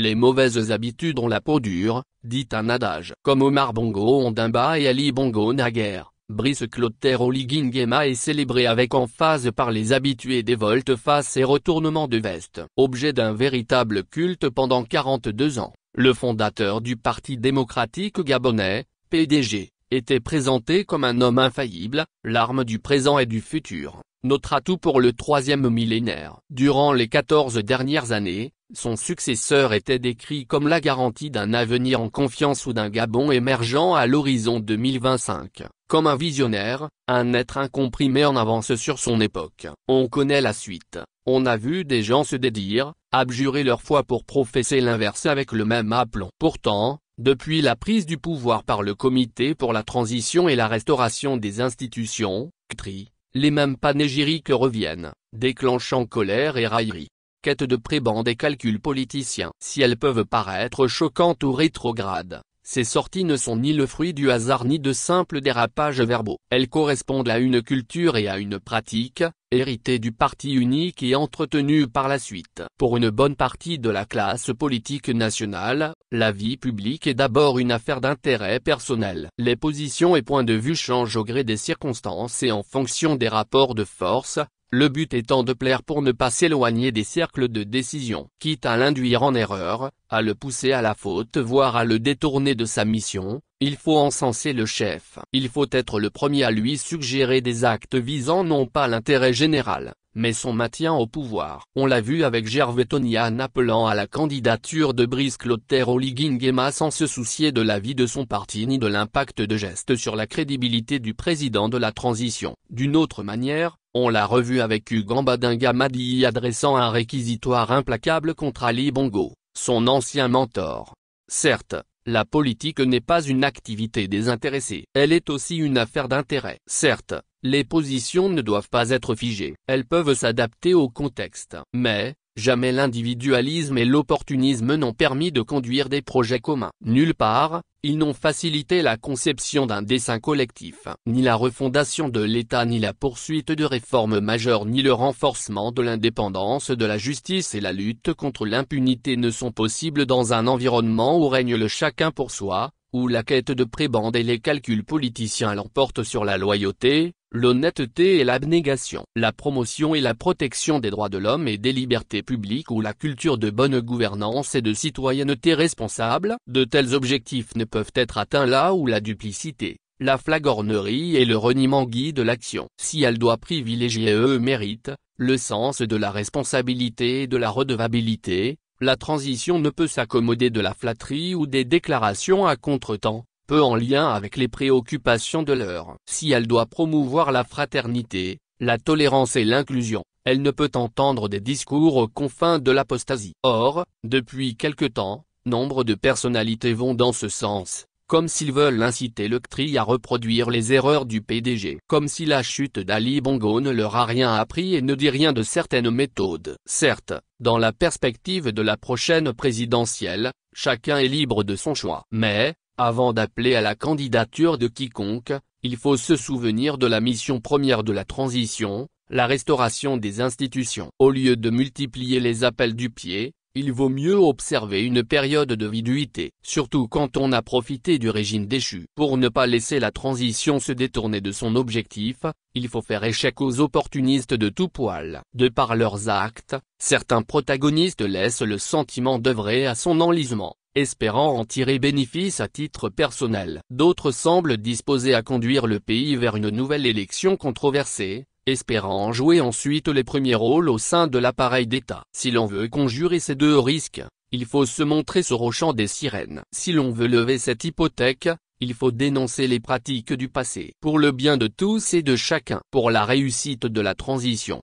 Les mauvaises habitudes ont la peau dure, dit un adage. Comme Omar Bongo Ondimba et Ali Bongo Naguère, Brice Clotaire Oligingema est célébré avec emphase par les habitués des voltes face et retournements de veste. Objet d'un véritable culte pendant 42 ans, le fondateur du Parti démocratique gabonais, PDG, était présenté comme un homme infaillible, l'arme du présent et du futur, notre atout pour le troisième millénaire. Durant les 14 dernières années, son successeur était décrit comme la garantie d'un avenir en confiance ou d'un Gabon émergent à l'horizon 2025, comme un visionnaire, un être incomprimé en avance sur son époque. On connaît la suite, on a vu des gens se dédire, abjurer leur foi pour professer l'inverse avec le même aplomb. Pourtant, depuis la prise du pouvoir par le Comité pour la transition et la restauration des institutions, CTRI, les mêmes panégyriques reviennent, déclenchant colère et raillerie quête de prébande et calculs politiciens. Si elles peuvent paraître choquantes ou rétrogrades, ces sorties ne sont ni le fruit du hasard ni de simples dérapages verbaux. Elles correspondent à une culture et à une pratique, héritées du parti unique et entretenues par la suite. Pour une bonne partie de la classe politique nationale, la vie publique est d'abord une affaire d'intérêt personnel. Les positions et points de vue changent au gré des circonstances et en fonction des rapports de force, le but étant de plaire pour ne pas s'éloigner des cercles de décision, quitte à l'induire en erreur, à le pousser à la faute voire à le détourner de sa mission, il faut encenser le chef. Il faut être le premier à lui suggérer des actes visant non pas l'intérêt général, mais son maintien au pouvoir. On l'a vu avec Gervais Tonian appelant à la candidature de Brice Clotaire au sans se soucier de l'avis de son parti ni de l'impact de gestes sur la crédibilité du président de la transition. D'une autre manière, on l'a revu avec ugambadinga Madi, adressant un réquisitoire implacable contre Ali Bongo, son ancien mentor. Certes, la politique n'est pas une activité désintéressée, elle est aussi une affaire d'intérêt. Certes, les positions ne doivent pas être figées, elles peuvent s'adapter au contexte. Mais, Jamais l'individualisme et l'opportunisme n'ont permis de conduire des projets communs. Nulle part, ils n'ont facilité la conception d'un dessin collectif, ni la refondation de l'État ni la poursuite de réformes majeures ni le renforcement de l'indépendance de la justice et la lutte contre l'impunité ne sont possibles dans un environnement où règne le chacun pour soi, où la quête de prébande et les calculs politiciens l'emportent sur la loyauté, l'honnêteté et l'abnégation. La promotion et la protection des droits de l'homme et des libertés publiques ou la culture de bonne gouvernance et de citoyenneté responsable. De tels objectifs ne peuvent être atteints là où la duplicité, la flagornerie et le reniement guident l'action. Si elle doit privilégier eux mérite, le sens de la responsabilité et de la redevabilité, la transition ne peut s'accommoder de la flatterie ou des déclarations à contretemps, peu en lien avec les préoccupations de l'heure. Si elle doit promouvoir la fraternité, la tolérance et l'inclusion, elle ne peut entendre des discours aux confins de l'apostasie. Or, depuis quelque temps, nombre de personnalités vont dans ce sens, comme s'ils veulent inciter le CTRI à reproduire les erreurs du PDG. Comme si la chute d'Ali Bongo ne leur a rien appris et ne dit rien de certaines méthodes. Certes, dans la perspective de la prochaine présidentielle, chacun est libre de son choix. Mais, avant d'appeler à la candidature de quiconque, il faut se souvenir de la mission première de la transition, la restauration des institutions. Au lieu de multiplier les appels du pied, il vaut mieux observer une période de viduité, surtout quand on a profité du régime déchu. Pour ne pas laisser la transition se détourner de son objectif, il faut faire échec aux opportunistes de tout poil. De par leurs actes, certains protagonistes laissent le sentiment d'œuvrer à son enlisement espérant en tirer bénéfice à titre personnel. D'autres semblent disposés à conduire le pays vers une nouvelle élection controversée, espérant jouer ensuite les premiers rôles au sein de l'appareil d'État. Si l'on veut conjurer ces deux risques, il faut se montrer sur des sirènes. Si l'on veut lever cette hypothèque, il faut dénoncer les pratiques du passé. Pour le bien de tous et de chacun. Pour la réussite de la transition,